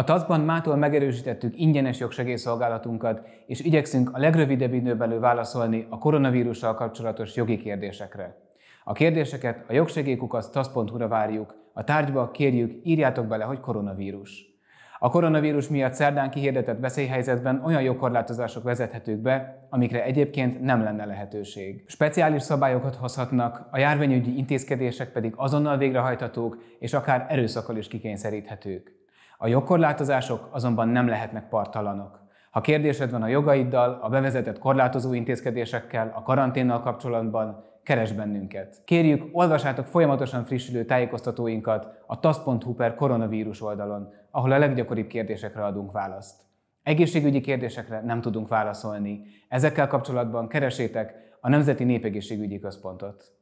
A TASZ-ban mától megerősítettük ingyenes jogsegélyszolgálatunkat, és igyekszünk a legrövidebb időn belül válaszolni a koronavírussal kapcsolatos jogi kérdésekre. A kérdéseket a jogsegélykukasztasz.hu-ra várjuk, a tárgyba kérjük, írjátok bele, hogy koronavírus. A koronavírus miatt szerdán kihirdetett veszélyhelyzetben olyan jogkorlátozások vezethetők be, amikre egyébként nem lenne lehetőség. Speciális szabályokat hozhatnak, a járványügyi intézkedések pedig azonnal végrehajthatók és akár erőszakkal is kikényszeríthetők. A jogkorlátozások azonban nem lehetnek partalanok. Ha kérdésed van a jogaiddal, a bevezetett korlátozó intézkedésekkel, a karanténnal kapcsolatban, keres bennünket. Kérjük, olvassátok folyamatosan frissülő tájékoztatóinkat a tasz.hu per koronavírus oldalon, ahol a leggyakoribb kérdésekre adunk választ. Egészségügyi kérdésekre nem tudunk válaszolni. Ezekkel kapcsolatban keresétek a Nemzeti Népegészségügyi Központot.